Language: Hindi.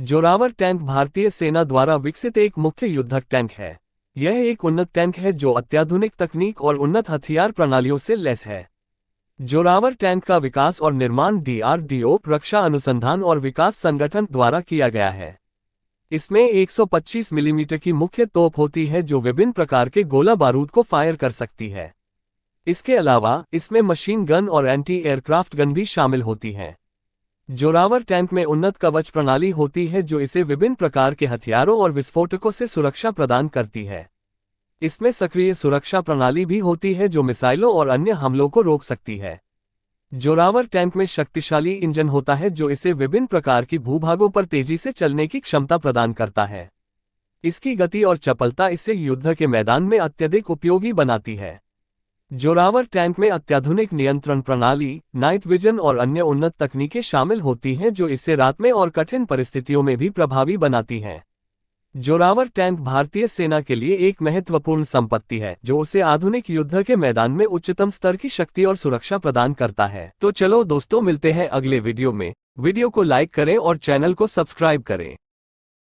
जोरावर टैंक भारतीय सेना द्वारा विकसित एक मुख्य युद्धक टैंक है यह एक उन्नत टैंक है जो अत्याधुनिक तकनीक और उन्नत हथियार प्रणालियों से लैस है जोरावर टैंक का विकास और निर्माण डीआरडीओ रक्षा अनुसंधान और विकास संगठन द्वारा किया गया है इसमें 125 मिलीमीटर की मुख्य तोप होती है जो विभिन्न प्रकार के गोला बारूद को फायर कर सकती है इसके अलावा इसमें मशीन गन और एंटी एयरक्राफ्ट गन भी शामिल होती हैं जोरावर टैंक में उन्नत कवच प्रणाली होती है जो इसे विभिन्न प्रकार के हथियारों और विस्फोटकों से सुरक्षा प्रदान करती है इसमें सक्रिय सुरक्षा प्रणाली भी होती है जो मिसाइलों और अन्य हमलों को रोक सकती है जोरावर टैंक में शक्तिशाली इंजन होता है जो इसे विभिन्न प्रकार की भूभागों पर तेजी से चलने की क्षमता प्रदान करता है इसकी गति और चपलता इसे युद्ध के मैदान में अत्यधिक उपयोगी बनाती है जोरावर टैंक में अत्याधुनिक नियंत्रण प्रणाली नाइट विजन और अन्य उन्नत तकनीकें शामिल होती हैं जो इसे रात में और कठिन परिस्थितियों में भी प्रभावी बनाती हैं जोरावर टैंक भारतीय सेना के लिए एक महत्वपूर्ण संपत्ति है जो उसे आधुनिक युद्ध के मैदान में उच्चतम स्तर की शक्ति और सुरक्षा प्रदान करता है तो चलो दोस्तों मिलते हैं अगले वीडियो में वीडियो को लाइक करें और चैनल को सब्सक्राइब करें